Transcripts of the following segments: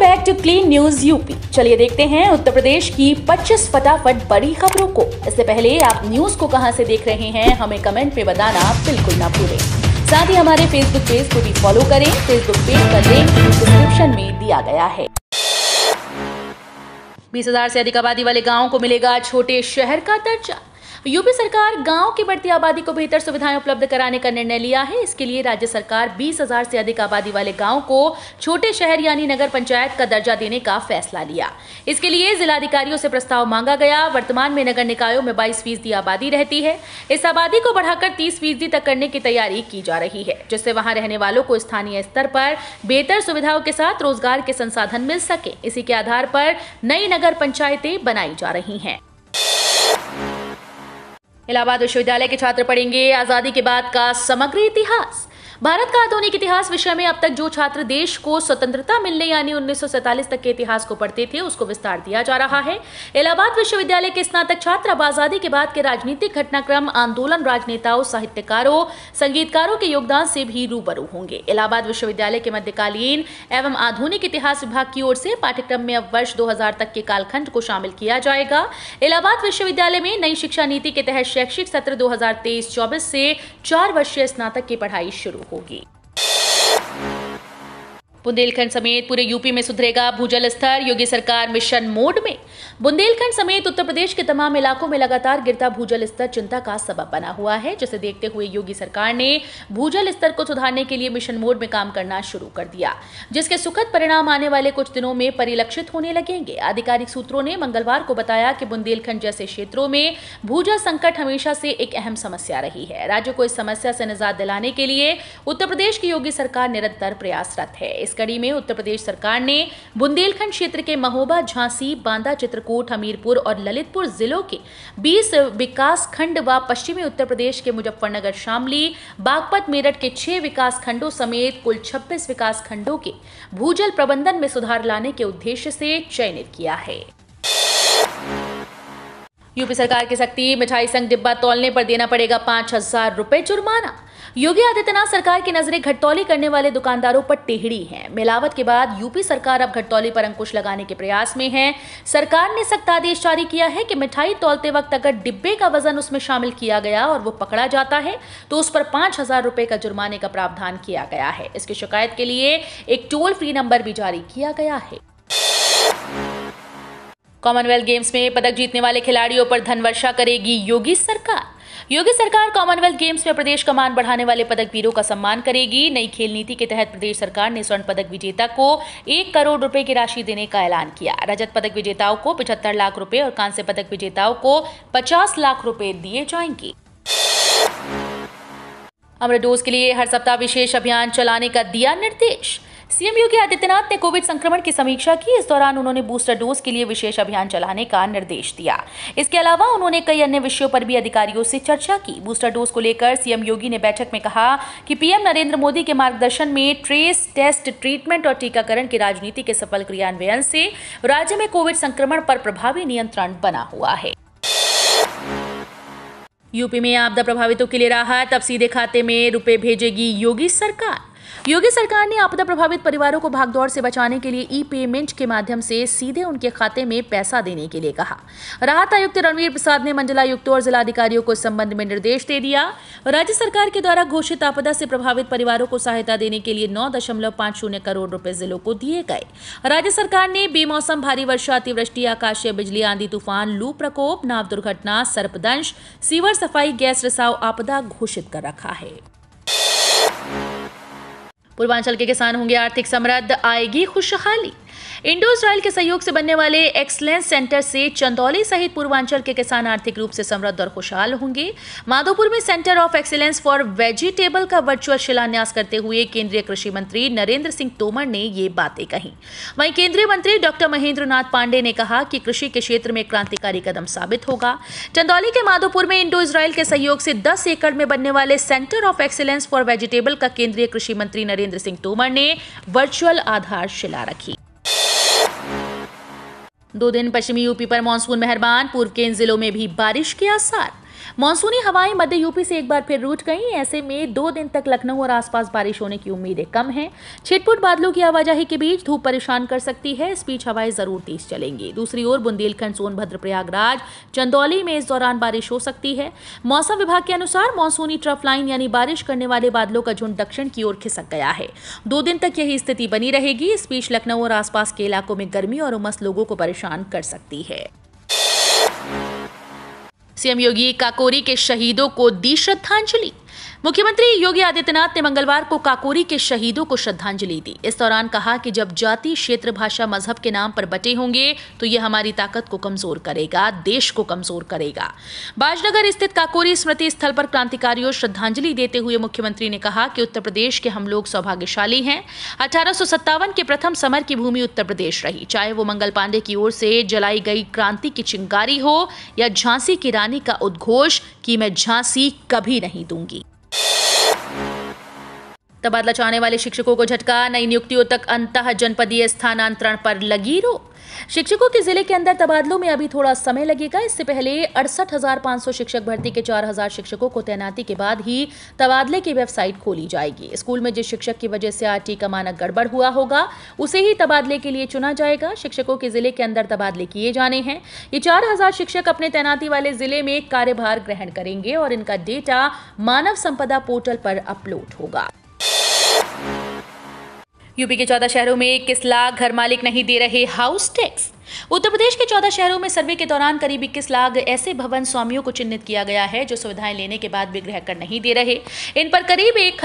back to clean news UP चलिए देखते हैं उत्तर प्रदेश की 25 फटाफट बड़ी खबरों को इससे पहले आप न्यूज को कहां से देख रहे हैं हमें कमेंट में बताना बिल्कुल ना भूलें साथ ही हमारे फेसबुक पेज को भी फॉलो करें फेसबुक पेज का लिंक डिस्क्रिप्शन में दिया गया है बीस हजार से अधिक आबादी वाले गाँव को मिलेगा छोटे शहर का दर्जा यूपी सरकार गाँव की बढ़ती आबादी को बेहतर सुविधाएं उपलब्ध कराने का निर्णय लिया है इसके लिए राज्य सरकार बीस हजार से अधिक आबादी वाले गाँव को छोटे शहर यानी नगर पंचायत का दर्जा देने का फैसला लिया इसके लिए जिलाधिकारियों से प्रस्ताव मांगा गया वर्तमान में नगर निकायों में बाईस फीसदी आबादी रहती है इस आबादी को बढ़ाकर तीस फीसदी तक करने की तैयारी की जा रही है जिससे वहां रहने वालों को स्थानीय स्तर पर बेहतर सुविधाओं के साथ रोजगार के संसाधन मिल सके इसी के आधार पर नई नगर पंचायतें बनाई जा रही हैं इलाहाबाद विश्वविद्यालय के छात्र पढ़ेंगे आज़ादी के बाद का समग्र इतिहास भारत का आधुनिक इतिहास विषय में अब तक जो छात्र देश को स्वतंत्रता मिलने यानी उन्नीस तक के इतिहास को पढ़ते थे उसको विस्तार दिया जा रहा है इलाहाबाद विश्वविद्यालय के स्नातक छात्र अब आजादी के बाद के राजनीतिक घटनाक्रम आंदोलन राजनेताओं साहित्यकारों संगीतकारों के योगदान से भी रूबरू होंगे इलाहाबाद विश्वविद्यालय के मध्यकालीन एवं आधुनिक इतिहास विभाग की ओर से पाठ्यक्रम में अब वर्ष दो तक के कालखंड को शामिल किया जाएगा इलाहाबाद विश्वविद्यालय में नई शिक्षा नीति के तहत शैक्षिक सत्र दो हजार से चार वर्षीय स्नातक की पढ़ाई शुरू ಹೋಗಿ बुंदेलखंड समेत पूरे यूपी में सुधरेगा भूजल स्तर योगी सरकार मिशन मोड में बुंदेलखंड समेत उत्तर प्रदेश के तमाम इलाकों में लगातार गिरता भूजल स्तर चिंता का सबब बना हुआ है जिसे देखते हुए योगी सरकार ने भूजल स्तर को सुधारने के लिए मिशन मोड में काम करना शुरू कर दिया जिसके सुखद परिणाम आने वाले कुछ दिनों में परिलक्षित होने लगेंगे आधिकारिक सूत्रों ने मंगलवार को बताया कि बुंदेलखंड जैसे क्षेत्रों में भूजल संकट हमेशा से एक अहम समस्या रही है राज्य को इस समस्या से निजात दिलाने के लिए उत्तर प्रदेश की योगी सरकार निरंतर प्रयासरत है इस कड़ी में उत्तर प्रदेश सरकार ने बुंदेलखंड क्षेत्र के महोबा झांसी बांदा चित्रकूट हमीरपुर और ललितपुर जिलों के 20 विकास खंड व पश्चिमी उत्तर प्रदेश के मुजफ्फरनगर शामली बागपत मेरठ के छह विकास खंडों समेत कुल छब्बीस विकास खंडों के भूजल प्रबंधन में सुधार लाने के उद्देश्य से चयनित किया है यूपी सरकार की सख्ती मिठाई संघ डिब्बा तोलने पर देना पड़ेगा पांच हजार रुपए जुर्माना योगी आदित्यनाथ सरकार की नजरें घटतौली करने वाले दुकानदारों पर टेहड़ी हैं मिलावट के बाद यूपी सरकार अब घटतौली पर अंकुश लगाने के प्रयास में है सरकार ने सख्त आदेश जारी किया है कि मिठाई तोलते वक्त अगर डिब्बे का वजन उसमें शामिल किया गया और वो पकड़ा जाता है तो उस पर पांच हजार रुपए का जुर्माने का प्रावधान किया गया है इसकी शिकायत के लिए एक टोल फ्री नंबर भी जारी किया गया है कॉमनवेल्थ गेम्स में पदक जीतने वाले खिलाड़ियों पर धन वर्षा करेगी योगी सरकार योगी सरकार कॉमनवेल्थ गेम्स में प्रदेश का मान बढ़ाने वाले पदक वीरों का सम्मान करेगी नई खेल नीति के तहत प्रदेश सरकार ने स्वर्ण पदक विजेता को एक करोड़ रुपए की राशि देने का ऐलान किया रजत पदक विजेताओं को पिछहत्तर लाख रुपए और कांस्य पदक विजेताओं को पचास लाख रुपए दिए जाएंगे अमरडोज के लिए हर सप्ताह विशेष अभियान चलाने का दिया निर्देश सीएम योगी आदित्यनाथ ने कोविड संक्रमण की समीक्षा की इस दौरान उन्होंने बूस्टर डोज के लिए विशेष अभियान चलाने का निर्देश दिया इसके अलावा उन्होंने कई अन्य विषयों पर भी अधिकारियों से चर्चा की बूस्टर डोज को लेकर सीएम योगी ने बैठक में कहा कि पीएम नरेंद्र मोदी के मार्गदर्शन में ट्रेस टेस्ट ट्रीटमेंट और टीकाकरण की राजनीति के सफल क्रियान्वयन से राज्य में कोविड संक्रमण पर प्रभावी नियंत्रण बना हुआ है यूपी में आपदा प्रभावितों के लिए राहत अब सीधे खाते में रुपए भेजेगी योगी सरकार योगी सरकार ने आपदा प्रभावित परिवारों को भागदौड़ से बचाने के लिए ई पेमेंट के माध्यम से सीधे उनके खाते में पैसा देने के लिए कहा राहत आयुक्त रणवीर प्रसाद ने मंडलायुक्तों और जिलाधिकारियों को इस संबंध में निर्देश दे दिया राज्य सरकार के द्वारा घोषित आपदा से प्रभावित परिवारों को सहायता देने के लिए नौ दशमलव पांच शून्य करोड़ रुपए जिलों को दिए गए राज्य सरकार ने बेमौसम भारी वर्षा अतिवृष्टि आकाशीय बिजली आंधी तूफान लू प्रकोप नाव दुर्घटना सर्पदंश सीवर सफाई गैस रिसाव आपदा घोषित कर रखा है पूर्वांचल के किसान होंगे आर्थिक समृद्ध आएगी खुशहाली इंडो इसराइल के सहयोग से बनने वाले एक्सलेंस सेंटर से चंदौली सहित पूर्वांचल के किसान आर्थिक रूप से समृद्ध और खुशहाल होंगे माधोपुर में centre of excellence for vegetable का वर्चुअल शिलान्यास करते हुए केंद्रीय कृषि मंत्री नरेंद्र सिंह तोमर ने ये बातें कही वहीं केंद्रीय मंत्री डॉक्टर महेंद्र नाथ पांडे ने कहा कि कृषि के क्षेत्र में क्रांतिकारी कदम साबित होगा चंदौली के माधोपुर में इंडो इसराइल के सहयोग से दस एकड़ में बनने वाले centre of excellence for vegetable का केंद्रीय कृषि मंत्री नरेंद्र सिंह तोमर ने वर्चुअल आधारशिला रखी दो दिन पश्चिमी यूपी पर मानसून मेहरबान पूर्व के इन जिलों में भी बारिश के आसार मानसूनी हवाएं मध्य यूपी से एक बार फिर रूट गई ऐसे में दो दिन तक लखनऊ और आसपास बारिश होने की उम्मीदें कम हैं छिटपुट बादलों की आवाजाही के बीच धूप परेशान कर सकती है इस बीच हवाएं जरूर तेज चलेंगी दूसरी ओर बुंदेलखंड सोनभद्र प्रयागराज चंदौली में इस दौरान बारिश हो सकती है मौसम विभाग के अनुसार मानसूनी ट्रफ लाइन यानी बारिश करने वाले बादलों का झुंड दक्षिण की ओर खिसक गया है दो दिन तक यही स्थिति बनी रहेगी इस बीच लखनऊ और आसपास के इलाकों में गर्मी और उमस लोगों को परेशान कर सकती है सीएम योगी काकोरी के शहीदों को दी श्रद्धांजलि मुख्यमंत्री योगी आदित्यनाथ ने मंगलवार को काकोरी के शहीदों को श्रद्धांजलि दी इस दौरान कहा कि जब जाति क्षेत्र भाषा मजहब के नाम पर बटे होंगे तो यह हमारी ताकत को कमजोर करेगा देश को कमजोर करेगा बाजनगर स्थित काकोरी स्मृति स्थल पर क्रांतिकारियों श्रद्धांजलि देते हुए मुख्यमंत्री ने कहा कि उत्तर प्रदेश के हम लोग सौभाग्यशाली हैं अठारह के प्रथम समर की भूमि उत्तर प्रदेश रही चाहे वो मंगल पांडे की ओर से जलाई गई क्रांति की चिंगारी हो या झांसी की रानी का उद्घोष कि मैं झांसी कभी नहीं दूंगी तबादला चाहने वाले शिक्षकों को झटका नई नियुक्तियों तक अंत जनपदीय स्थानांतरण पर लगी रो शिक्षकों के जिले के अंदर तबादलों में अभी थोड़ा समय लगेगा इससे पहले अड़सठ शिक्षक भर्ती के 4000 शिक्षकों को तैनाती के बाद ही तबादले की वेबसाइट खोली जाएगी स्कूल में जिस शिक्षक की वजह से आरटी का मानक गड़बड़ हुआ होगा उसे ही तबादले के लिए चुना जाएगा शिक्षकों के जिले के अंदर तबादले किए जाने हैं ये चार शिक्षक अपने तैनाती वाले जिले में कार्यभार ग्रहण करेंगे और इनका डेटा मानव संपदा पोर्टल पर अपलोड होगा यूपी के चौदह शहरों में किस लाख घर मालिक नहीं दे रहे हाउस टैक्स उत्तर प्रदेश के चौदह शहरों में सर्वे के दौरान करीब इक्कीस लाख ऐसे भवन स्वामियों को चिन्हित किया गया है जो सुविधाएं लेने के बाद भी ग्रह कर नहीं दे रहे इन पर करीब एक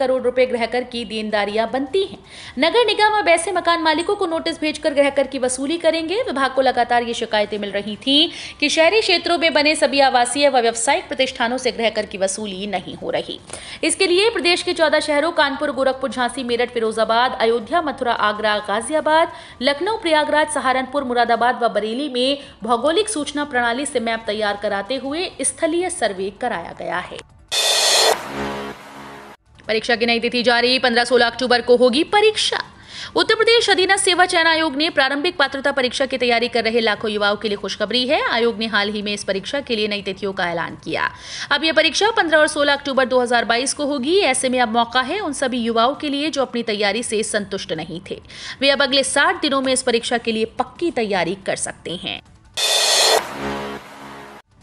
करोड़ रुपए ग्रह कर की देनदारियां बनती हैं नगर निगम अब ऐसे मकान मालिकों को नोटिस भेजकर ग्रह कर की वसूली करेंगे विभाग को लगातार ये शिकायतें मिल रही थी कि शहरी क्षेत्रों में बने सभी आवासीय व व्यावसायिक प्रतिष्ठानों से ग्रह कर की वसूली नहीं हो रही इसके लिए प्रदेश के चौदह शहरों कानपुर गोरखपुर झांसी मेरठ फिरोजाबाद अयोध्या मथुरा आगरा गाजियाबाद लखनऊ लखनऊ प्रयागराज सहारनपुर मुरादाबाद व बरेली में भौगोलिक सूचना प्रणाली से मैप तैयार कराते हुए स्थलीय सर्वे कराया गया है परीक्षा की नई तिथि जारी 15-16 अक्टूबर को होगी परीक्षा उत्तर प्रदेश अधीन सेवा चयन आयोग ने प्रारंभिक पात्रता परीक्षा की तैयारी कर रहे लाखों युवाओं के लिए खुशखबरी है आयोग ने हाल ही में इस परीक्षा के लिए नई तिथियों का ऐलान किया अब यह परीक्षा 15 और 16 अक्टूबर 2022 को होगी ऐसे में अब मौका है उन सभी युवाओं के लिए जो अपनी तैयारी से संतुष्ट नहीं थे वे अब अगले साठ दिनों में इस परीक्षा के लिए पक्की तैयारी कर सकते हैं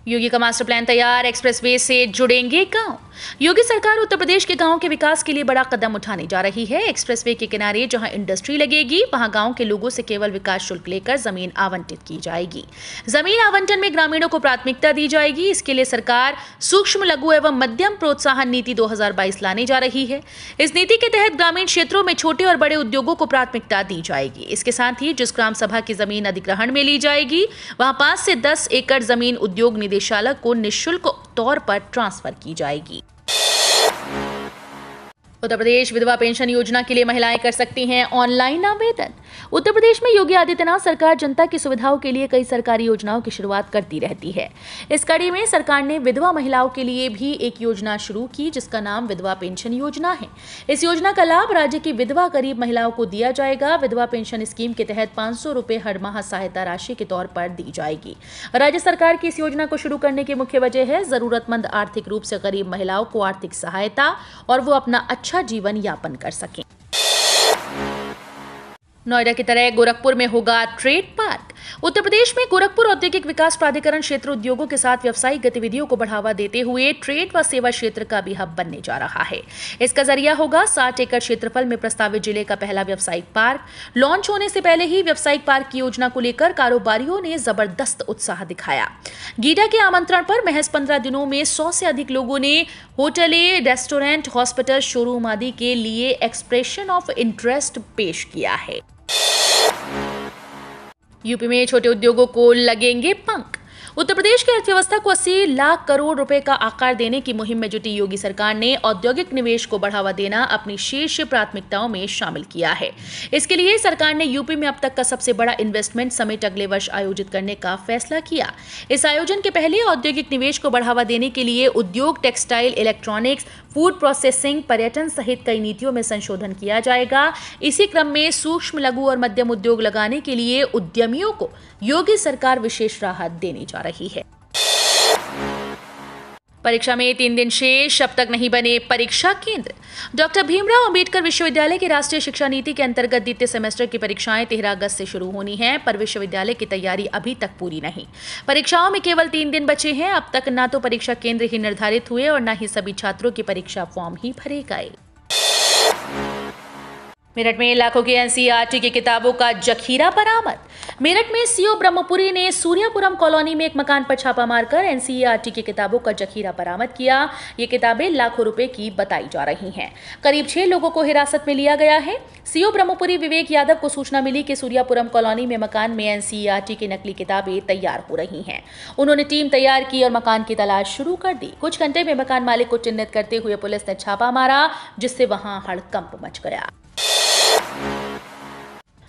योगी का मास्टर प्लान तैयार एक्सप्रेसवे से जुड़ेंगे गांव योगी सरकार उत्तर प्रदेश के गांवों के विकास के लिए बड़ा कदम उठाने जा रही है एक्सप्रेसवे के किनारे जहां इंडस्ट्री लगेगी वहां गांव के लोगों से केवल विकास शुल्क लेकर जमीन आवंटित की जाएगी जमीन आवंटन में ग्रामीणों को प्राथमिकता दी जाएगी इसके लिए सरकार सूक्ष्म लघु एवं मध्यम प्रोत्साहन नीति दो लाने जा रही है इस नीति के तहत ग्रामीण क्षेत्रों में छोटे और बड़े उद्योगों को प्राथमिकता दी जाएगी इसके साथ ही जिस ग्राम सभा की जमीन अधिग्रहण में ली जाएगी वहां पांच से दस एकड़ जमीन उद्योग निदेश निदेशालय को निशुल्क तौर पर ट्रांसफर की जाएगी उत्तर प्रदेश विधवा पेंशन योजना के लिए महिलाएं कर सकती हैं ऑनलाइन आवेदन उत्तर प्रदेश में योगी आदित्यनाथ सरकार जनता की सुविधाओं के लिए कई सरकारी योजनाओं की शुरुआत करती रहती है इस कड़ी में सरकार ने विधवा महिलाओं के लिए भी एक योजना शुरू की जिसका नाम विधवा पेंशन योजना है इस योजना का लाभ राज्य की विधवा गरीब महिलाओं को दिया जाएगा विधवा पेंशन स्कीम के तहत पांच सौ हर माह सहायता राशि के तौर पर दी जाएगी राज्य सरकार की इस योजना को शुरू करने की मुख्य वजह है जरूरतमंद आर्थिक रूप से गरीब महिलाओं को आर्थिक सहायता और वो अपना अच्छा जीवन यापन कर सकें नोएडा की तरह गोरखपुर में होगा ट्रेड पार्क उत्तर प्रदेश में गोरखपुर औद्योगिक विकास प्राधिकरण क्षेत्र उद्योगों के साथ व्यवसायिक गतिविधियों को बढ़ावा देते हुए ट्रेड व सेवा क्षेत्र का भी हब बनने जा रहा है इसका जरिया होगा साठ एकड़ क्षेत्रफल में प्रस्तावित जिले का पहला व्यवसायिक पार्क लॉन्च होने से पहले ही व्यावसायिक पार्क की योजना को लेकर कारोबारियों ने जबरदस्त उत्साह दिखाया गीडा के आमंत्रण पर महज पंद्रह दिनों में सौ से अधिक लोगों ने होटलें रेस्टोरेंट हॉस्पिटल शोरूम आदि के लिए एक्सप्रेशन ऑफ इंटरेस्ट पेश किया है यूपी में छोटे उद्योगों को लगेंगे पंख उत्तर प्रदेश की अर्थव्यवस्था को 80 लाख करोड़ रुपए का आकार देने की मुहिम में जुटी योगी सरकार ने औद्योगिक निवेश को बढ़ावा देना अपनी शीर्ष प्राथमिकताओं में शामिल किया है इसके लिए सरकार ने यूपी में अब तक का सबसे बड़ा इन्वेस्टमेंट समिट अगले वर्ष आयोजित करने का फैसला किया इस आयोजन के पहले औद्योगिक निवेश को बढ़ावा देने के लिए उद्योग टेक्सटाइल इलेक्ट्रॉनिक्स फूड प्रोसेसिंग पर्यटन सहित कई नीतियों में संशोधन किया जाएगा इसी क्रम में सूक्ष्म लघु और मध्यम उद्योग लगाने के लिए उद्यमियों को योगी सरकार विशेष राहत देने जा रही है परीक्षा में तीन दिन शेष अब तक नहीं बने परीक्षा केंद्र डॉक्टर भीमराव अंबेडकर विश्वविद्यालय की राष्ट्रीय शिक्षा नीति के अंतर्गत द्वितीय सेमेस्टर की परीक्षाएं तेरह अगस्त से शुरू होनी है पर विश्वविद्यालय की तैयारी अभी तक पूरी नहीं परीक्षाओं में केवल तीन दिन बचे हैं अब तक न तो परीक्षा केंद्र ही निर्धारित हुए और न ही सभी छात्रों की परीक्षा फॉर्म ही भरे गए मेरठ में लाखों की एनसीईआरटी की किताबों का जखीरा बरामद मेरठ में सीओ ब्रह्मपुरी ने सूर्यापुरम कॉलोनी में एक मकान पर छापा मारकर एनसीईआरटी की किताबों का जखीरा बरामद किया ये किताबें लाखों रुपए की बताई जा रही हैं करीब छह लोगों को हिरासत में लिया गया है सीओ ब्रह्मपुरी विवेक यादव को सूचना मिली कि सूर्यापुरम कॉलोनी में मकान में एनसीईआरटी की नकली किताबें तैयार हो रही हैं उन्होंने टीम तैयार की और मकान की तलाश शुरू कर दी कुछ घंटे में मकान मालिक को चिन्हित करते हुए पुलिस ने छापा मारा जिससे वहां हड़कंप मच गया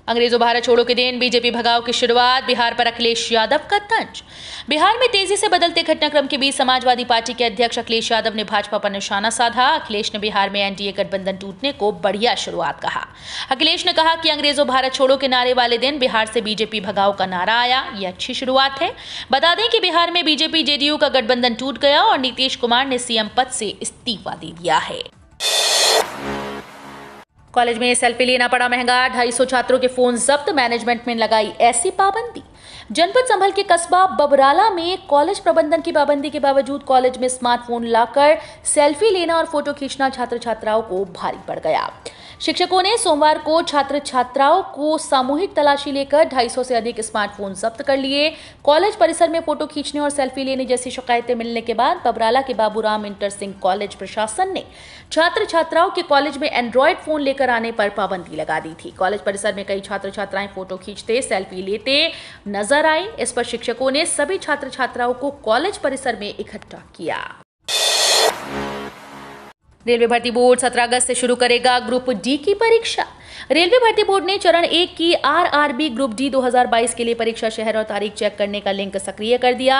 अंग्रेजों भारत छोड़ो के दिन बीजेपी भगाओ की शुरुआत बिहार पर अखिलेश यादव का तंज बिहार में तेजी से बदलते घटनाक्रम के बीच समाजवादी पार्टी के अध्यक्ष अखिलेश यादव ने भाजपा पर निशाना साधा अखिलेश ने बिहार में एनडीए गठबंधन टूटने को बढ़िया शुरुआत कहा अखिलेश ने कहा कि अंग्रेजों भारत छोड़ो के नारे वाले दिन बिहार से बीजेपी भगाओ का नारा आया ये अच्छी शुरुआत है बता दें कि बिहार में बीजेपी जेडीयू का गठबंधन टूट गया और नीतीश कुमार ने सीएम पद से इस्तीफा दे दिया है कॉलेज में सेल्फी लेना पड़ा महंगा ढाई सौ छात्रों के फोन जब्त मैनेजमेंट में लगाई ऐसी पाबंदी जनपद संभल के कस्बा बबराला में कॉलेज प्रबंधन की पाबंदी के बावजूद कॉलेज में स्मार्टफोन लाकर सेल्फी लेना और फोटो खींचना छात्र छात्राओं को भारी पड़ गया शिक्षकों ने सोमवार को छात्र छात्राओं को सामूहिक तलाशी लेकर 250 से अधिक स्मार्टफोन जब्त कर लिए कॉलेज परिसर में फोटो खींचने और सेल्फी लेने जैसी शिकायतें मिलने के बाद बबराला के बाबूराम इंटर सिंह कॉलेज प्रशासन ने छात्र छात्राओं के कॉलेज में एंड्रॉयड फोन लेकर आने पर पाबंदी लगा दी थी कॉलेज परिसर में कई छात्र छात्राएं फोटो खींचते सेल्फी लेते नजर आए इस पर शिक्षकों ने सभी छात्र छात्राओं को कॉलेज परिसर में इकट्ठा किया रेलवे भर्ती बोर्ड 17 अगस्त से शुरू करेगा ग्रुप डी की परीक्षा रेलवे भर्ती बोर्ड ने चरण एक की आरआरबी ग्रुप डी 2022 के लिए परीक्षा शहर और तारीख चेक करने का लिंक सक्रिय कर दिया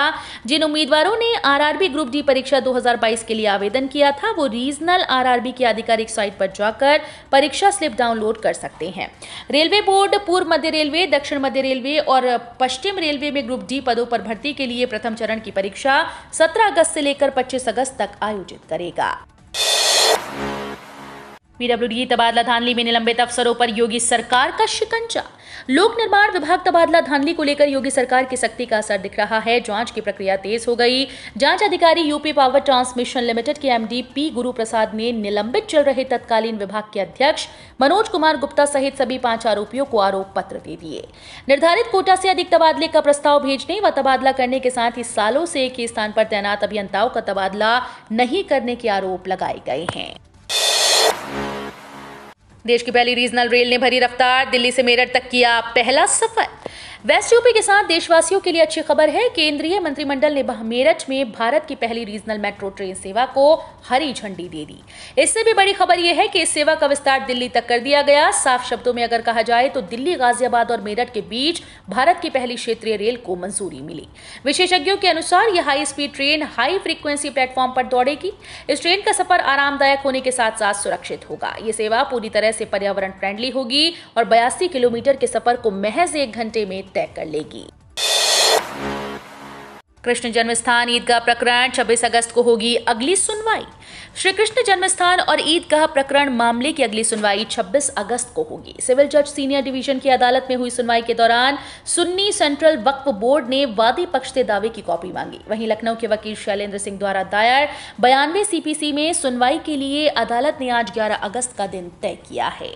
जिन उम्मीदवारों ने आरआरबी ग्रुप डी परीक्षा 2022 के लिए आवेदन किया था वो रीजनल आरआरबी की आधिकारिक साइट पर जाकर परीक्षा स्लिप डाउनलोड कर सकते हैं रेलवे बोर्ड पूर्व मध्य रेलवे दक्षिण मध्य रेलवे और पश्चिम रेलवे में ग्रुप डी पदों पर भर्ती के लिए प्रथम चरण की परीक्षा सत्रह अगस्त से लेकर पच्चीस अगस्त तक आयोजित करेगा डी तबादला धानली में निलंबित अफसरों पर योगी सरकार का शिकंजा लोक निर्माण विभाग तबादला धानली को लेकर योगी सरकार की सख्ती का असर दिख रहा है जांच की प्रक्रिया तेज हो गई जांच अधिकारी यूपी पावर ट्रांसमिशन लिमिटेड के एमडी पी गुरु प्रसाद ने निलंबित चल रहे तत्कालीन विभाग के अध्यक्ष मनोज कुमार गुप्ता सहित सभी पांच आरोपियों को आरोप पत्र दे दिए निर्धारित कोटा से अधिक तबादले का प्रस्ताव भेजने व तबादला करने के साथ ही सालों से एक ही स्थान पर तैनात अभियंताओं का तबादला नहीं करने के आरोप लगाए गए हैं देश की पहली रीजनल रेल ने भरी रफ्तार दिल्ली से मेरठ तक किया पहला सफर वेस्ट यूपी के साथ देशवासियों के लिए अच्छी खबर है केंद्रीय मंत्रिमंडल ने मेरठ में भारत की पहली रीजनल मेट्रो ट्रेन सेवा को हरी झंडी दे दी इससे भी बड़ी खबर यह है कि इस सेवा का विस्तार दिल्ली तक कर दिया गया साफ शब्दों में अगर कहा जाए तो दिल्ली गाजियाबाद और मेरठ के बीच भारत की पहली क्षेत्रीय रेल को मंजूरी मिली विशेषज्ञों के अनुसार यह high speed train high frequency platform पर दौड़ेगी इस ट्रेन का सफर आरामदायक होने के साथ साथ सुरक्षित होगा ये सेवा पूरी तरह से पर्यावरण फ्रेंडली होगी और बयासी किलोमीटर के सफर को महज एक घंटे में तय कर लेगी कृष्ण जन्मस्थान ईदगाह प्रकरण 26 अगस्त को होगी अगली सुनवाई श्री कृष्ण जन्मस्थान और ईदगाह प्रकरण मामले की अगली सुनवाई 26 अगस्त को होगी सिविल जज सीनियर डिवीजन की अदालत में हुई सुनवाई के दौरान सुन्नी सेंट्रल वक्फ बोर्ड ने वादी पक्ष से दावे की कॉपी मांगी वहीं लखनऊ के वकील शैलेंद्र सिंह द्वारा दायर बयानवे सीपीसी में सुनवाई के लिए अदालत ने आज ग्यारह अगस्त का दिन तय किया है